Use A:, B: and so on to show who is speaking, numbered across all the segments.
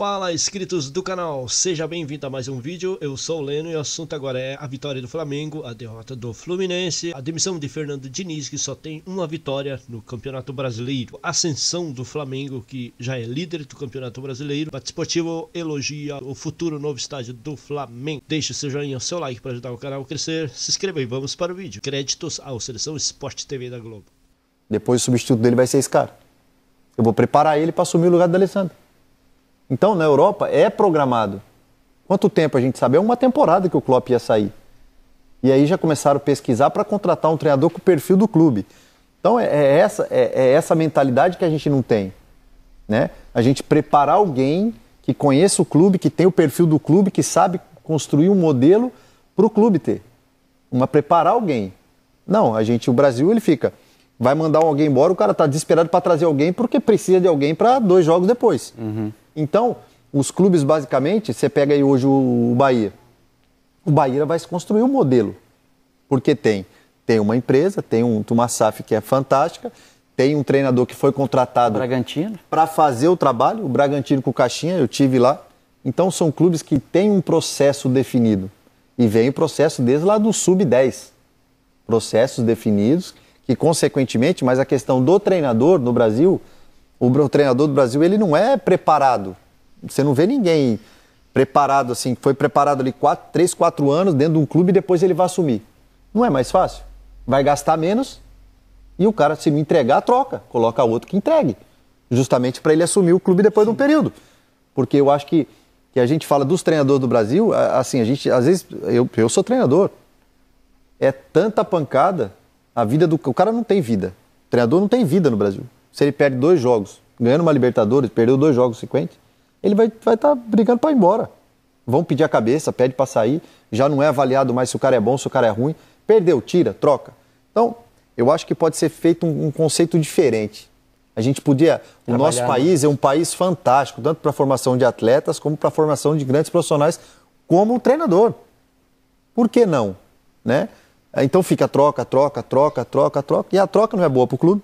A: Fala inscritos do canal, seja bem-vindo a mais um vídeo, eu sou o Leno e o assunto agora é a vitória do Flamengo, a derrota do Fluminense, a demissão de Fernando Diniz que só tem uma vitória no Campeonato Brasileiro, a ascensão do Flamengo que já é líder do Campeonato Brasileiro, participativo elogia o futuro novo estádio do Flamengo, deixe seu joinha, seu like para ajudar o canal a crescer, se inscreva e vamos para o vídeo, créditos ao Seleção Esporte TV da Globo.
B: Depois o substituto dele vai ser esse cara, eu vou preparar ele para assumir o lugar do Alessandro. Então, na Europa, é programado. Quanto tempo a gente sabe? É uma temporada que o Klopp ia sair. E aí já começaram a pesquisar para contratar um treinador com o perfil do clube. Então, é, é essa, é, é essa mentalidade que a gente não tem. Né? A gente preparar alguém que conheça o clube, que tem o perfil do clube, que sabe construir um modelo para o clube ter. Uma preparar alguém. Não, a gente, o Brasil, ele fica vai mandar alguém embora, o cara está desesperado para trazer alguém porque precisa de alguém para dois jogos depois. Uhum. Então, os clubes, basicamente, você pega aí hoje o, Bahia. O Bahia vai se construir um modelo. Porque tem, tem uma empresa, tem um Tumassaf que é fantástica, tem um treinador que foi contratado para fazer o trabalho, o Bragantino com o Caixinha, eu tive lá. Então, são clubes que têm um processo definido. E vem o processo desde lá do sub-10. Processos definidos e consequentemente, mas a questão do treinador no Brasil, o treinador do Brasil ele não é preparado. Você não vê ninguém preparado assim, foi preparado ali quatro, três, quatro anos dentro de um clube e depois ele vai assumir. Não é mais fácil? Vai gastar menos e o cara se não entregar troca, coloca outro que entregue, justamente para ele assumir o clube depois Sim. de um período, porque eu acho que que a gente fala dos treinadores do Brasil, assim a gente às vezes eu, eu sou treinador, é tanta pancada a vida do o cara não tem vida. O treinador não tem vida no Brasil. Se ele perde dois jogos, ganhando uma Libertadores, perdeu dois jogos sequente, ele vai estar vai tá brigando para ir embora. Vão pedir a cabeça, pede para sair, já não é avaliado mais se o cara é bom, se o cara é ruim. Perdeu, tira, troca. Então, eu acho que pode ser feito um, um conceito diferente. A gente podia. O nosso país é um país fantástico, tanto para a formação de atletas, como para a formação de grandes profissionais, como o treinador. Por que não? Né? É, então fica troca, troca, troca, troca, troca. E a troca não é boa para o clube.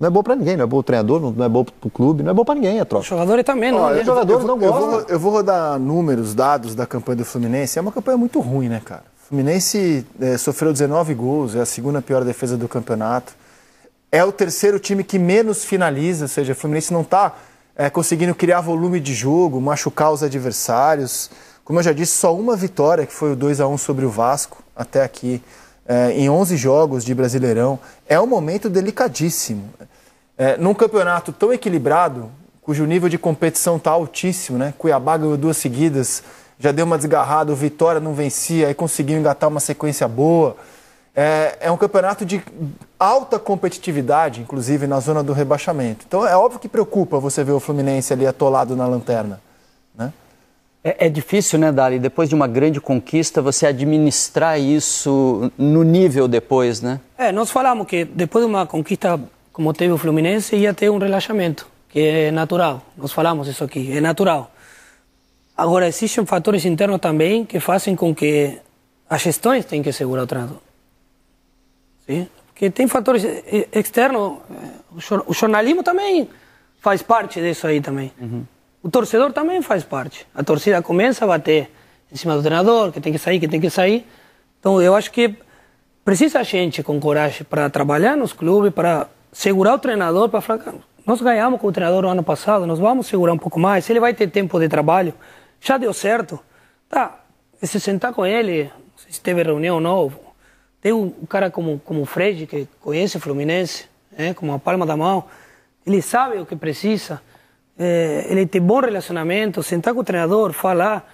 B: Não é boa para ninguém, não é boa o treinador, não é boa para o clube, não é boa para ninguém a troca. Os
C: jogadores também não. os jogadores
B: não gostam. Eu vou,
D: eu vou rodar números, dados da campanha do Fluminense. É uma campanha muito ruim, né, cara? O Fluminense é, sofreu 19 gols, é a segunda pior defesa do campeonato. É o terceiro time que menos finaliza, ou seja, o Fluminense não está é, conseguindo criar volume de jogo, machucar os adversários. Como eu já disse, só uma vitória, que foi o 2 a 1 sobre o Vasco, até aqui, é, em 11 jogos de Brasileirão. É um momento delicadíssimo. É, num campeonato tão equilibrado, cujo nível de competição está altíssimo, né? Cuiabá ganhou duas seguidas, já deu uma desgarrada, o Vitória não vencia, aí conseguiu engatar uma sequência boa. É, é, um campeonato de alta competitividade, inclusive na zona do rebaixamento. Então é óbvio que preocupa você ver o Fluminense ali atolado na lanterna.
A: É, é, difícil, né, Dali? Depois de uma grande conquista, você administrar isso no nível depois, né?
C: É, nós falamos que depois de uma conquista como teve o Fluminense, ia ter um relaxamento, que é natural. Nós falamos isso aqui, é natural. Agora, existem fatores internos também que fazem com que as gestões tenham que segurar o trânsito. Sim? Porque tem fatores eh, externos, eh, o jornalismo também faz parte disso aí também. Uhum o torcedor também faz parte. A torcida começa a bater em cima do treinador, que tem que sair, que tem que sair. Então eu acho que precisa a gente com coragem para trabalhar nos clubes, para segurar o treinador, para falar, nós ganhamos com o treinador no ano passado, nós vamos segurar um pouco mais, ele vai ter tempo de trabalho, já deu certo. Tá, e se sentar com ele, se teve reunião ou não, tem um cara como, como o Fred, que conhece o Fluminense, né, como a palma da mão, ele sabe o que precisa. Eh, é, ele ter bom relacionamento, sentar com o treinador, falar,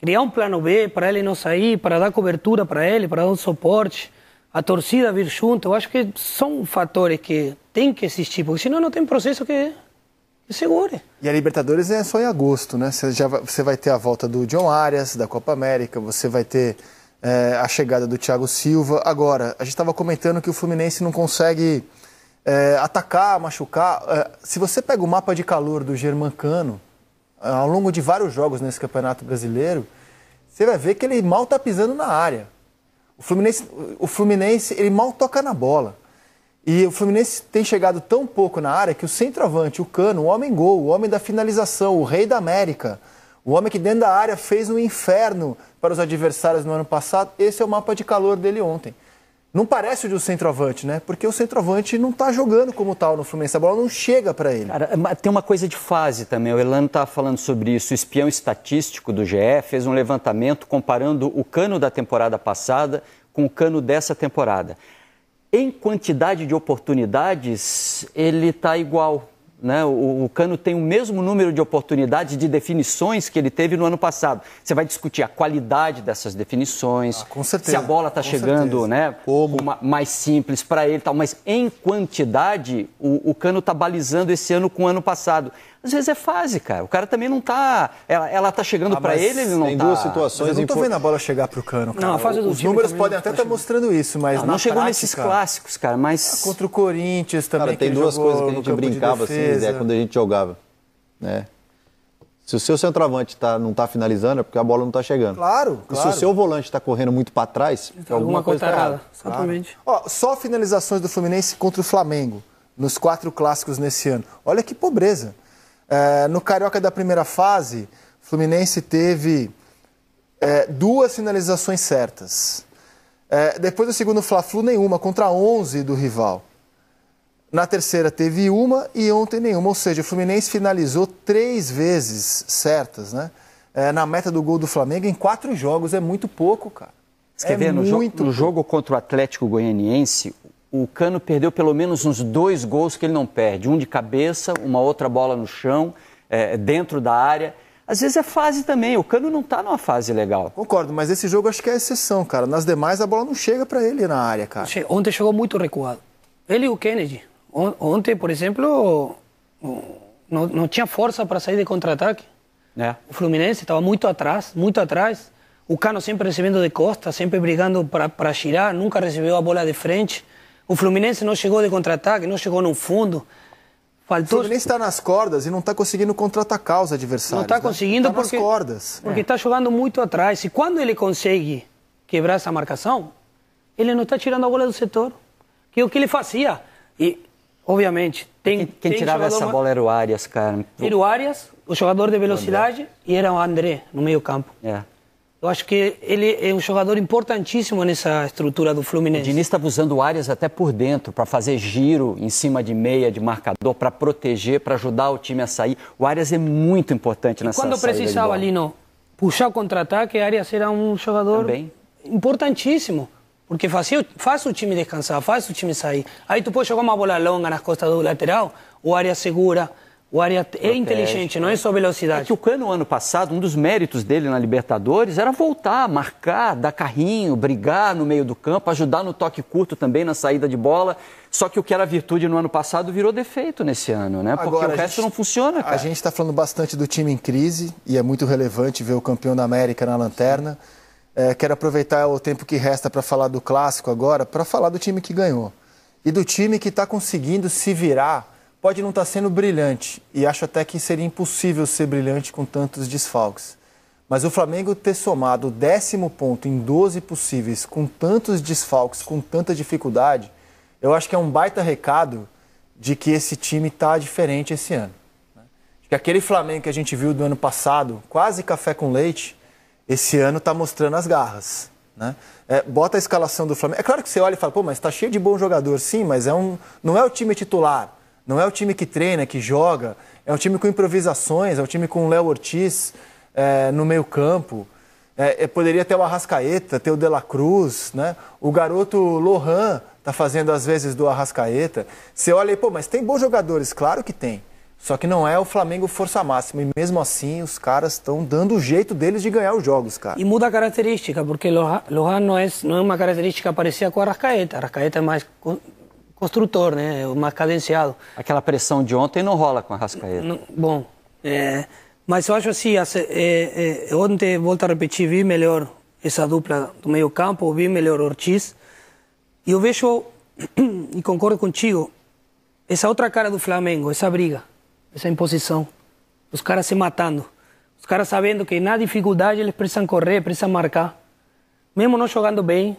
C: criar um plano B para ele não sair, para dar cobertura para ele, para dar um suporte, a torcida vir junto. Eu acho que são fatores que tem que existir, porque senão não tem processo que segure.
D: E a Libertadores é só em agosto, né? Você, já vai, você vai ter a volta do John Arias, da Copa América, você vai ter é, a chegada do Thiago Silva. Agora, a gente estava comentando que o Fluminense não consegue é, atacar, machucar. É, se você pega o mapa de calor do Germancano, é, ao longo de vários jogos nesse Campeonato Brasileiro, você vai ver que ele mal está pisando na área. O Fluminense, o Fluminense ele mal toca na bola. E o Fluminense tem chegado tão pouco na área que o centroavante, o Cano, o homem gol, o homem da finalização, o rei da América, o homem que dentro da área fez um inferno para os adversários no ano passado, esse é o mapa de calor dele ontem. Não parece o de um centroavante, né? Porque o centroavante não está jogando como tal no Fluminense. A bola não chega para ele. Cara, tem
A: uma coisa de fase também. O Elano estava tá falando sobre isso. O espião estatístico do GE fez um levantamento comparando o cano da temporada passada com o cano dessa temporada. Em quantidade de oportunidades, ele está igual né? O, o Cano tem o mesmo número de oportunidades de definições que ele teve no ano passado. Você vai discutir a qualidade dessas definições, ah, com certeza, se a bola está chegando né, Como? Uma, mais simples para ele, tal. mas em quantidade, o, o Cano está balizando esse ano com o ano passado às vezes é fase, cara. O cara também não tá. Ela, ela tá chegando ah, para ele, ele não tem tá. duas situações. eu não tô vendo
D: a bola chegar pro cano, cara. Não, a fase do Os números podem tá até estar tá mostrando isso, mas não, não chegou prática, nesses clássicos, cara. Mas ah, contra o Corinthians também. Cara, tem duas coisas que a gente brincava de assim, quando a
B: gente jogava, né? Se o seu centroavante tá, não está finalizando, é porque a bola não está chegando. Claro, claro. E se o seu volante está correndo muito para trás, então, alguma, coisa errada. Exatamente.
D: Claro. Ó, só finalizações do Fluminense contra o Flamengo, nos quatro clássicos nesse ano. Olha que pobreza. É, no Carioca da primeira fase, Fluminense teve é, duas sinalizações certas. É, depois do segundo Fla-Flu, nenhuma, contra 11 do rival. Na terceira teve uma e ontem nenhuma. Ou seja, o Fluminense finalizou três vezes certas, né? É, na meta do gol do Flamengo em quatro jogos. É muito pouco, cara. Você é quer ver? No, jo
A: no jogo contra o Atlético Goianiense, o Cano perdeu pelo menos uns dois gols que ele não perde. Um de cabeça, uma outra bola no chão, é, dentro da área. Às vezes é fase também, o Cano não está numa fase legal.
D: Concordo, mas esse jogo acho que é exceção, cara. Nas
C: demais a bola não chega para ele na área, cara. Ontem chegou muito recuado. Ele e o Kennedy. Ontem, por exemplo, não, não tinha força para sair de contra-ataque. É. O Fluminense estava muito atrás, muito atrás. O Cano sempre recebendo de costa, sempre brigando para girar, nunca recebeu a bola de frente. O Fluminense não chegou de contra-ataque, não chegou no fundo. Faltou... O Fluminense está nas cordas e não está conseguindo contra-atacar os adversários. Não está né? conseguindo tá porque... nas cordas. É. Porque está é. jogando muito atrás. E quando ele consegue quebrar essa marcação, ele não está tirando a bola do setor. Que é o que ele fazia. E, obviamente, tem. Quem, quem tem tirava essa bola
A: era o Arias, cara. Era o
C: Arias, o jogador de velocidade, André. e era o André no meio campo. É. Eu acho que ele é um jogador importantíssimo
A: nessa estrutura do Fluminense. O Diniz está usando áreas até por dentro para fazer giro em cima de meia, de marcador, para proteger, para ajudar o time a sair. O Arias é muito importante nessa nessa quando precisava ali
C: não? puxar o contra-ataque, Arias era um jogador Também. importantíssimo. Porque fazia, faz o time descansar, faz o time sair. Aí tu pode jogar uma bola longa nas costas do lateral, o área segura. O Arias é inteligente, não é só velocidade. É que o
A: Cano, ano passado, um dos méritos dele na Libertadores era voltar, marcar, dar carrinho, brigar no meio do campo, ajudar no toque curto também, na saída de bola. Só que o que era virtude no ano passado virou defeito nesse ano, né? Porque Agora, o resto gente, não funciona, cara. A
D: gente está falando bastante do time em crise e é muito relevante ver o campeão da América na lanterna. É, quero aproveitar o tempo que resta para falar do clássico agora, para falar do time que ganhou. E do time que está conseguindo se virar pode não estar sendo brilhante, e acho até que seria impossível ser brilhante com tantos desfalques. Mas o Flamengo ter somado o décimo ponto em 12 possíveis, com tantos desfalques, com tanta dificuldade, eu acho que é um baita recado de que esse time está diferente esse ano. Né? que aquele Flamengo que a gente viu do ano passado, quase café com leite, esse ano está mostrando as garras. Né? É, bota a escalação do Flamengo. É claro que você olha e fala, pô, mas está cheio de bom jogador, sim, mas é um, não é o time titular. Não é o time que treina, que joga. É um time com improvisações, é um time com o Léo Ortiz é, no meio campo. É, é, poderia ter o Arrascaeta, ter o De La Cruz, né? O garoto Lohan tá fazendo às vezes do Arrascaeta. Você olha e, pô, mas tem bons jogadores, claro que tem. Só que não é o Flamengo força máxima. E mesmo assim, os caras estão dando o jeito deles de ganhar os jogos, cara. E
C: muda a característica, porque Lohan não é, não é uma característica parecida com o Arrascaeta. Arrascaeta é mais construtor, né? É o mais cadenciado. Aquela pressão de ontem não rola com a Rascaeta. Bom, é, mas eu acho assim, é, é, é, ontem, volto a repetir, vi melhor essa dupla do meio campo, vi melhor Ortiz. E eu vejo, e concordo contigo, essa outra cara do Flamengo, essa briga, essa imposição. Os caras se matando. Os caras sabendo que na dificuldade eles precisam correr, precisam marcar. Mesmo não jogando bem,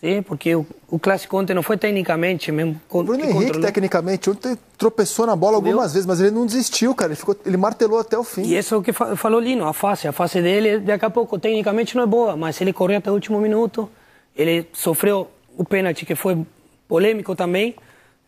C: Sim, porque o, o clássico ontem não foi tecnicamente mesmo. O Bruno Henrique,
D: tecnicamente, ontem tropeçou na bola algumas Meu. vezes, mas ele não desistiu, cara. Ele, ficou, ele martelou até o fim. E
C: isso é o que falou Lino, a face. A face dele, daqui a pouco, tecnicamente não é boa, mas ele correu até o último minuto. Ele sofreu o pênalti, que foi polêmico também.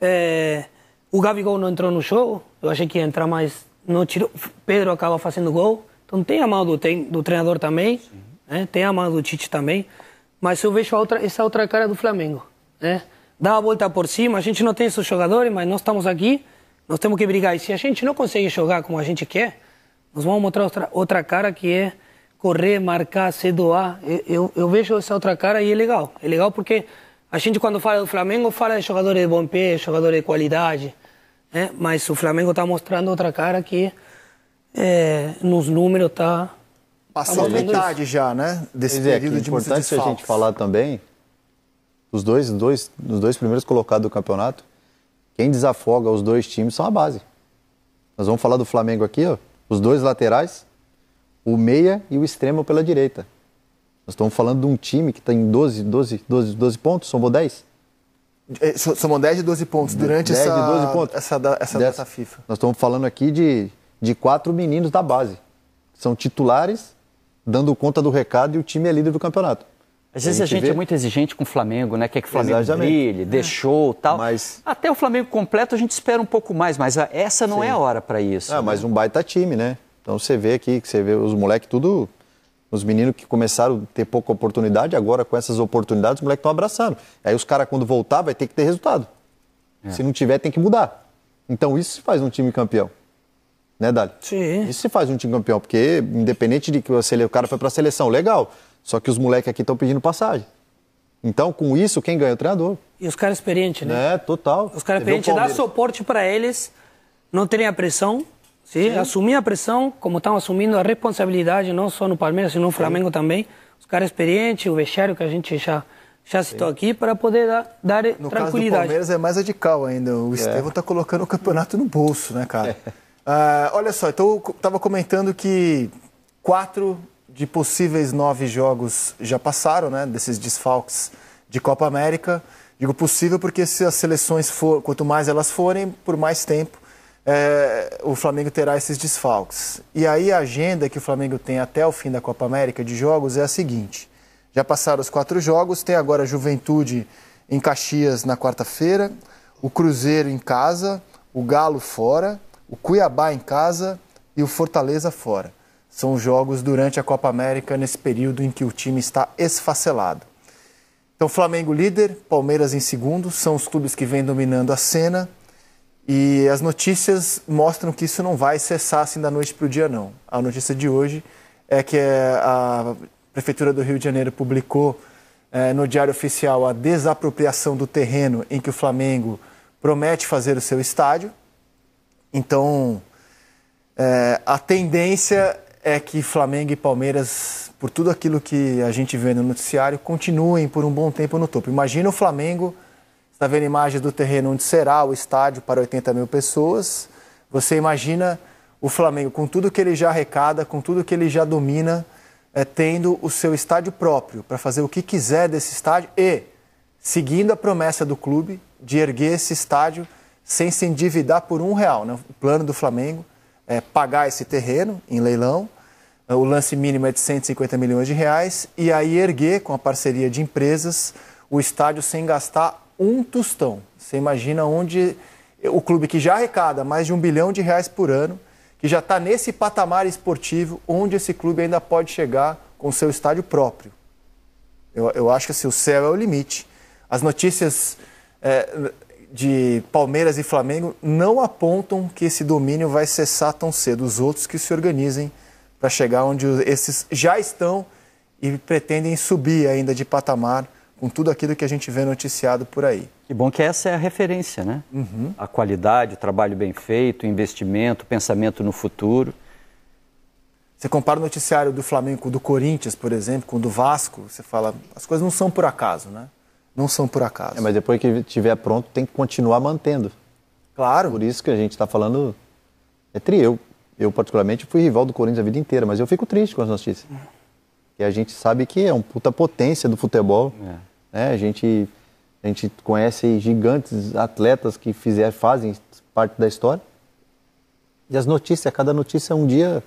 C: É, o Gabigol não entrou no jogo. Eu achei que ia entrar, mas não tirou. Pedro acaba fazendo gol. Então tem a mão do, do treinador também, né? tem a mão do Tite também mas eu vejo outra, essa outra cara do Flamengo. Né? Dá a volta por cima, a gente não tem esses jogadores, mas nós estamos aqui, nós temos que brigar. E se a gente não consegue jogar como a gente quer, nós vamos mostrar outra, outra cara que é correr, marcar, se doar. Eu, eu, eu, vejo essa outra cara e é legal. É legal porque a gente, quando fala do Flamengo, fala de jogadores de bom pé, jogadores de qualidade. Né? Mas o Flamengo está mostrando outra cara que é, nos números está Passou tá metade já, né?
B: Desse pois é, período é, que de importante a gente falar também, os dois, dois, os dois primeiros colocados do campeonato, quem desafoga os dois times são a base. Nós vamos falar do Flamengo aqui, ó, os dois laterais, o meia e o extremo pela direita. Nós estamos falando de um time que tem 12, 12, 12, 12 pontos, somou 10? É, somou 10 e 12 pontos durante 10 essa, 12 pontos. essa, essa data FIFA. Nós estamos falando aqui de, de quatro meninos da base, são titulares dando conta do recado e o time é líder do campeonato. Às vezes a gente, a gente é vê... é muito
A: exigente com o Flamengo, né? Quer que o Flamengo Exatamente. brilhe, deixou é. tal. Mas... Até o Flamengo completo a gente espera um pouco mais, mas essa não Sim. é
B: a hora para isso. É, né? mas um baita time, né? Então você vê aqui, você vê os moleques tudo. Os meninos que começaram a ter pouca oportunidade, agora com essas oportunidades, os moleques estão abraçando. Aí os caras, quando voltar, vai ter que ter resultado. É. Se não tiver, tem que mudar. Então isso faz um time campeão né, Dali? Sim. Isso se faz um time campeão, porque independente de que o cara foi para a seleção, legal. Só que os moleques aqui estão pedindo passagem. Então, com isso, quem ganha é o treinador.
C: E os caras experientes, né? É, total. Os caras experientes, dá suporte para eles, não terem a pressão, sim? sim. assumir a pressão, como estão assumindo a responsabilidade, não só no Palmeiras, sino no Flamengo sim. também. Os caras experientes, o vexário que a gente já já citou Sim. aqui, para poder dar, dar no tranquilidade. No caso do Palmeiras
D: é mais radical ainda. O é. Estevão está colocando o campeonato no bolso, né, cara? É. Ah, olha só, então eu estava comentando que quatro de possíveis nove jogos já passaram, né? Desses desfalques de Copa América. Digo possível porque se as seleções for, quanto mais elas forem, por mais tempo é, o Flamengo terá esses desfalques. E aí a agenda que o Flamengo tem até o fim da Copa América de jogos é a seguinte: já passaram os quatro jogos, tem agora a Juventude em Caxias na quarta-feira, o Cruzeiro em casa, o Galo fora, o Cuiabá em casa e o Fortaleza fora. São jogos durante a Copa América, nesse período em que o time está esfacelado. Então, Flamengo líder, Palmeiras em segundo, são os clubes que vêm dominando a cena. E as notícias mostram que isso não vai cessar assim da noite para o dia, não. A notícia de hoje é que eh, a Prefeitura do Rio de Janeiro publicou eh, no Diário Oficial a desapropriação do terreno em que o Flamengo promete fazer o seu estádio. Então, é, a tendência é que Flamengo e Palmeiras, por tudo aquilo que a gente vê no noticiário, continuem por um bom tempo no topo. Imagina o Flamengo, está vendo imagens do terreno onde será o estádio para 80 mil pessoas. Você imagina o Flamengo com tudo que ele já arrecada, com tudo que ele já domina, é, tendo o seu estádio próprio para fazer o que quiser desse estádio e seguindo a promessa do clube de erguer esse estádio sem se endividar por um real. Né? O plano do Flamengo é pagar esse terreno em leilão, o lance mínimo é de 150 milhões de reais, e aí erguer, com a parceria de empresas, o estádio sem gastar um tostão. Você imagina onde o clube que já arrecada mais de um bilhão de reais por ano, que já está nesse patamar esportivo, onde esse clube ainda pode chegar com seu estádio próprio. Eu, eu acho que assim, o céu é o limite. As notícias é, de Palmeiras e Flamengo não apontam que esse domínio vai cessar tão cedo. Os outros que se organizem para chegar onde esses já estão e pretendem subir ainda de patamar
A: com tudo aquilo que a gente vê noticiado por aí. Que bom que essa é a referência, né? Uhum. A qualidade, o trabalho bem feito, o investimento, o pensamento no futuro. Você
D: compara o noticiário do Flamengo com o do Corinthians, por exemplo, com o do Vasco, você fala, as coisas não são por acaso,
B: né? não são por acaso. É, mas depois que tiver pronto, tem que continuar mantendo. Claro. Por isso que a gente está falando. É tri. Eu, eu, particularmente, fui rival do Corinthians a vida inteira, mas eu fico triste com as notícias. E a gente sabe que é uma puta potência do futebol. É. Né? A, gente, a gente conhece gigantes atletas que fizer, fazem parte da história. E as notícias, cada notícia é um dia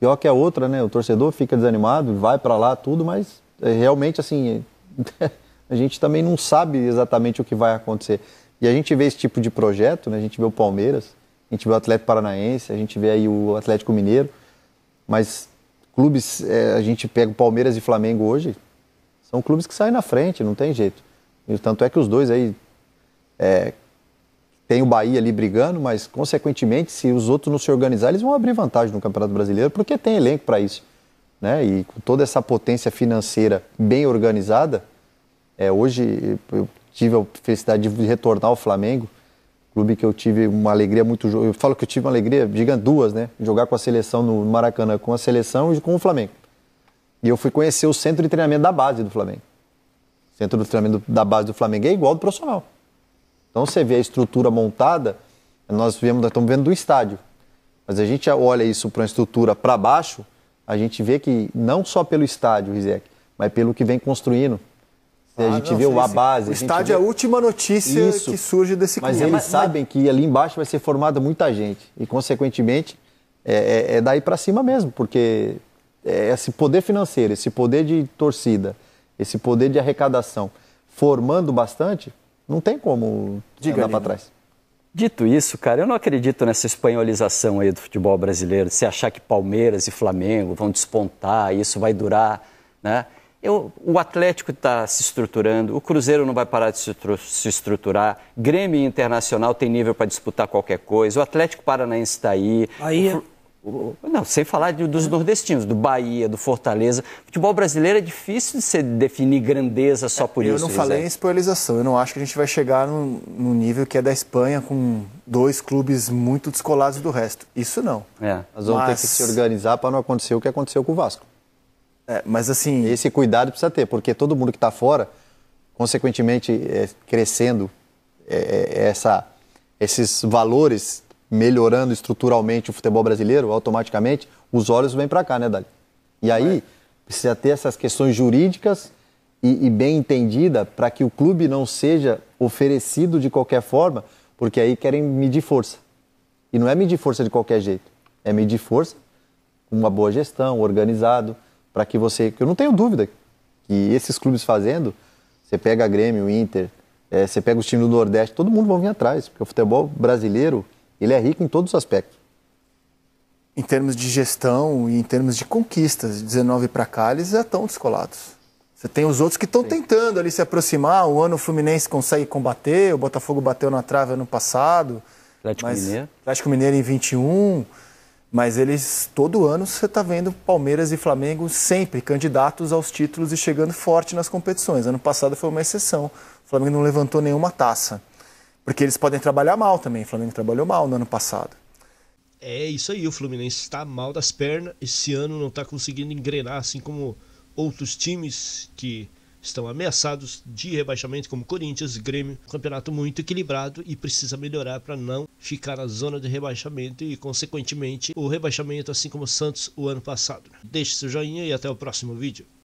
B: pior que a outra, né? O torcedor fica desanimado, vai para lá, tudo, mas é, realmente, assim. a gente também não sabe exatamente o que vai acontecer. E a gente vê esse tipo de projeto, né? a gente vê o Palmeiras, a gente vê o Atlético Paranaense, a gente vê aí o Atlético Mineiro, mas clubes, é, a gente pega o Palmeiras e Flamengo hoje, são clubes que saem na frente, não tem jeito. E, tanto é que os dois aí é, tem o Bahia ali brigando, mas consequentemente, se os outros não se organizarem, eles vão abrir vantagem no Campeonato Brasileiro, porque tem elenco para isso. Né? E com toda essa potência financeira bem organizada, é, hoje eu tive a felicidade de retornar ao Flamengo, clube que eu tive uma alegria muito. Eu falo que eu tive uma alegria, diga duas, né? Jogar com a seleção no Maracanã, com a seleção e com o Flamengo. E eu fui conhecer o centro de treinamento da base do Flamengo. O centro de treinamento da base do Flamengo é igual ao do profissional. Então você vê a estrutura montada, nós nós estamos vendo do estádio. Mas a gente olha isso para uma estrutura para baixo, a gente vê que não só pelo estádio, Rizek, mas pelo que vem construindo a gente não, viu a base. O estádio é a última
D: notícia Isso. que surge
B: desse clube. Mas eles mas, sabem mas... que ali embaixo vai ser formada muita gente. E, consequentemente, é, é, é daí para cima mesmo, porque é esse poder financeiro, esse poder de torcida, esse poder de arrecadação formando bastante, não tem como Diga, andar para trás. Dito
A: isso, cara, eu não acredito nessa espanholização aí do futebol brasileiro, se achar que Palmeiras e Flamengo vão despontar, isso vai durar, né? Eu, o Atlético está se estruturando, o Cruzeiro não vai parar de se, se estruturar, Grêmio Internacional tem nível para disputar qualquer coisa, o Atlético Paranaense está aí. Bahia. O, o, não, sem falar de, dos nordestinos, do Bahia, do Fortaleza. O futebol brasileiro é difícil de se definir grandeza só
B: por isso. Eu não falei né? em
D: espanholização, eu não acho que a gente vai chegar no, no, nível que é da Espanha com dois clubes muito descolados do resto. Isso não.
B: É, nós vamos Mas... ter que se organizar para não acontecer o que aconteceu com o Vasco. É, mas assim. Esse cuidado precisa ter, porque todo mundo que está fora, consequentemente, é, crescendo é, é, essa, esses valores, melhorando estruturalmente o futebol brasileiro, automaticamente, os olhos vêm para cá, né, Dali? E aí é. precisa ter essas questões jurídicas e, e bem entendida para que o clube não seja oferecido de qualquer forma, porque aí querem medir força. E não é medir força de qualquer jeito, é medir força com uma boa gestão, organizado para que você. Eu não tenho dúvida que esses clubes fazendo, você pega a Grêmio, o Inter, é, você pega os times do Nordeste, todo mundo vão vir atrás, porque o futebol brasileiro ele é rico em todos os aspectos. Em termos de gestão e em
D: termos de conquistas, 19 para cá eles já estão descolados. Você tem os outros que estão tentando ali se aproximar. O ano o Fluminense consegue combater, o Botafogo bateu na trave ano passado. Atlético mas, Mineiro. Atlético Mineiro em 21. Mas eles, todo ano, você está vendo Palmeiras e Flamengo sempre candidatos aos títulos e chegando forte nas competições. Ano passado foi uma exceção. O Flamengo não levantou nenhuma taça. Porque eles podem trabalhar mal também. O Flamengo trabalhou mal no ano passado.
A: É isso aí, o Fluminense está mal das pernas. Esse ano não está conseguindo engrenar, assim como outros times que estão ameaçados de rebaixamento, como Corinthians, Grêmio. campeonato muito equilibrado e precisa melhorar para não ficar na zona de rebaixamento e, consequentemente, o rebaixamento, assim como o Santos o ano passado. Deixe seu joinha e até o próximo vídeo.